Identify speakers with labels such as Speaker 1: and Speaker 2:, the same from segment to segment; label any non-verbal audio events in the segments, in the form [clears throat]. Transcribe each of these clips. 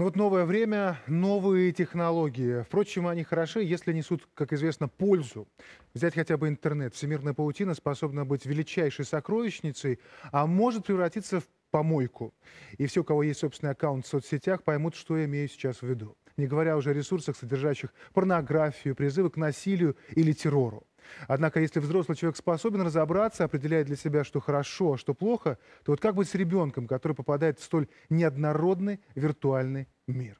Speaker 1: Ну вот новое время, новые технологии. Впрочем, они хороши, если несут, как известно, пользу. Взять хотя бы интернет. Всемирная паутина способна быть величайшей сокровищницей, а может превратиться в помойку. И все, у кого есть собственный аккаунт в соцсетях, поймут, что я имею сейчас в виду. Не говоря уже о ресурсах, содержащих порнографию, призывы к насилию или террору. Однако, если взрослый человек способен разобраться, определяет для себя, что хорошо, а что плохо, то вот как быть с ребенком, который попадает в столь неоднородный виртуальный мир?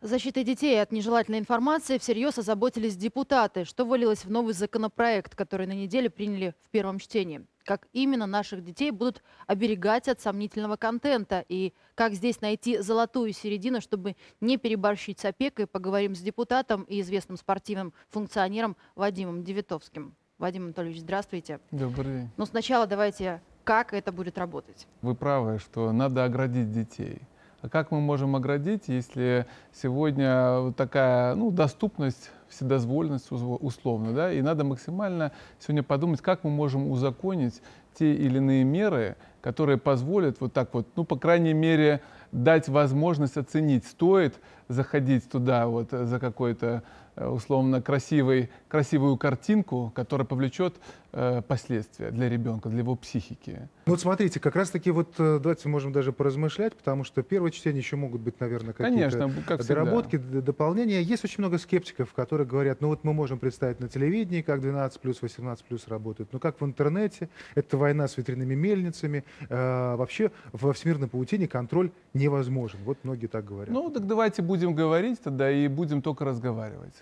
Speaker 2: Защитой детей от нежелательной информации всерьез озаботились депутаты, что вылилось в новый законопроект, который на неделе приняли в первом чтении как именно наших детей будут оберегать от сомнительного контента и как здесь найти золотую середину, чтобы не переборщить с опекой. Поговорим с депутатом и известным спортивным функционером Вадимом Девитовским. Вадим Анатольевич, здравствуйте.
Speaker 3: Добрый день.
Speaker 2: Но сначала давайте, как это будет работать?
Speaker 3: Вы правы, что надо оградить детей. А как мы можем оградить, если сегодня такая ну, доступность, вседозволенность условно, да, и надо максимально сегодня подумать, как мы можем узаконить те или иные меры, которые позволят вот так вот, ну, по крайней мере, дать возможность оценить, стоит заходить туда вот за какой-то э, условно красивой, красивую картинку, которая повлечет э, последствия для ребенка, для его психики.
Speaker 1: Ну вот смотрите, как раз таки вот э, давайте можем даже поразмышлять, потому что первое чтение еще могут быть, наверное, какие-то Конечно, как доработки, дополнения. Есть очень много скептиков, которые говорят, ну вот мы можем представить на телевидении, как 12+, плюс, 18+, плюс работают, но ну как в интернете, это война с ветряными мельницами, Э, вообще во всемирной паутине контроль невозможен. Вот многие так говорят.
Speaker 3: Ну так давайте будем говорить тогда и будем только разговаривать.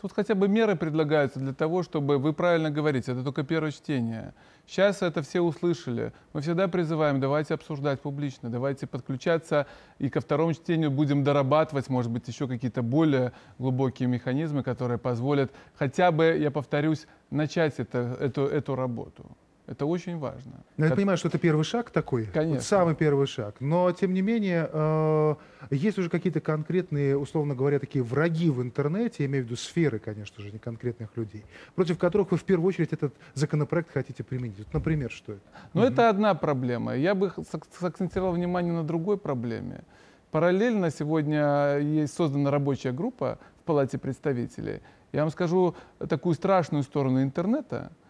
Speaker 3: Тут хотя бы меры предлагаются для того, чтобы вы правильно говорите. Это только первое чтение. Сейчас это все услышали. Мы всегда призываем, давайте обсуждать публично, давайте подключаться и ко второму чтению будем дорабатывать, может быть, еще какие-то более глубокие механизмы, которые позволят хотя бы, я повторюсь, начать это, эту, эту работу. Это очень важно.
Speaker 1: Но ну, я понимаю, что это первый шаг такой. Конечно. Вот самый первый шаг. Но, тем не менее, э, есть уже какие-то конкретные, условно говоря, такие враги в интернете, я имею в виду сферы, конечно же, не конкретных людей, против которых вы в первую очередь этот законопроект хотите применить. Вот, например, что это? Ну, это
Speaker 3: одна проблема. Я бы сакцентировал внимание на другой проблеме. Параллельно сегодня есть создана рабочая группа в Палате представителей. Я вам скажу такую страшную сторону интернета –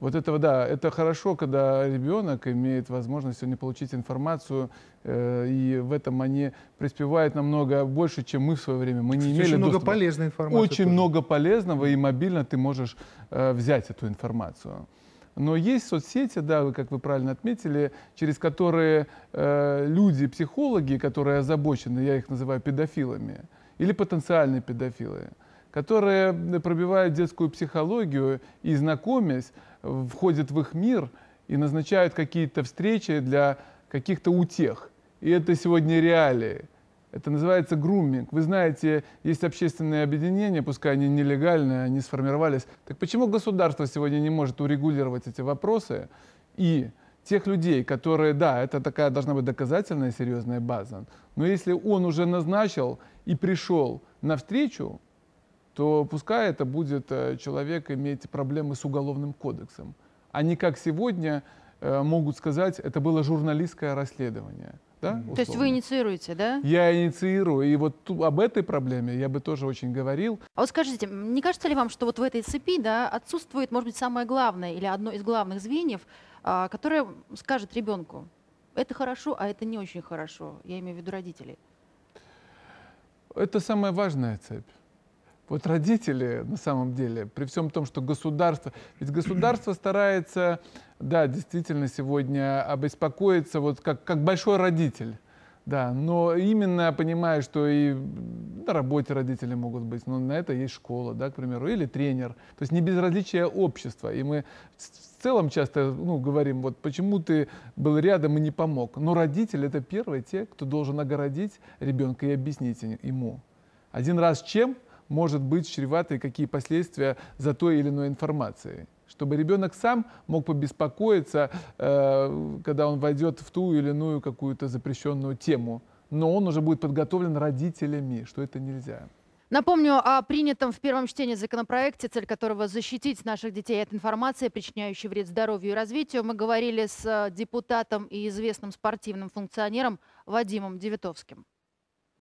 Speaker 3: вот этого, да, это хорошо, когда ребенок имеет возможность сегодня получить информацию, э, и в этом они преуспевают намного больше, чем мы в свое время. Мы не Очень имели Очень много полезной информации. Очень тоже. много полезного, и мобильно ты можешь э, взять эту информацию. Но есть соцсети, да, как вы правильно отметили, через которые э, люди, психологи, которые озабочены, я их называю педофилами, или потенциальные педофилы, которые пробивают детскую психологию и, знакомясь, входят в их мир и назначают какие-то встречи для каких-то утех. И это сегодня реалии. Это называется груминг. Вы знаете, есть общественные объединения, пускай они нелегальные, они сформировались. Так почему государство сегодня не может урегулировать эти вопросы и тех людей, которые, да, это такая должна быть доказательная серьезная база, но если он уже назначил и пришел на встречу, то пускай это будет э, человек иметь проблемы с уголовным кодексом. Они, как сегодня, э, могут сказать, это было журналистское расследование. Да, То есть вы
Speaker 2: инициируете, да?
Speaker 3: Я инициирую. И вот ту, об этой проблеме я бы тоже очень говорил.
Speaker 2: А вот скажите, не кажется ли вам, что вот в этой цепи да, отсутствует, может быть, самое главное или одно из главных звеньев, а, которое скажет ребенку, это хорошо, а это не очень хорошо, я имею в виду родителей?
Speaker 3: Это самая важная цепь. Вот родители, на самом деле, при всем том, что государство... Ведь государство [clears throat] старается, да, действительно сегодня обеспокоиться, вот как, как большой родитель. Да, но именно понимая, что и на работе родители могут быть, но на это есть школа, да, к примеру, или тренер. То есть не безразличие общества. И мы в целом часто ну, говорим, вот почему ты был рядом и не помог. Но родители это первые те, кто должен огородить ребенка и объяснить ему. Один раз чем, может быть чревато и какие последствия за той или иной информацией чтобы ребенок сам мог побеспокоиться, э, когда он войдет в ту или иную какую-то запрещенную тему. Но он уже будет подготовлен родителями, что это нельзя.
Speaker 2: Напомню о принятом в первом чтении законопроекте, цель которого защитить наших детей от информации, причиняющей вред здоровью и развитию. Мы говорили с э, депутатом и известным спортивным функционером Вадимом Девятовским.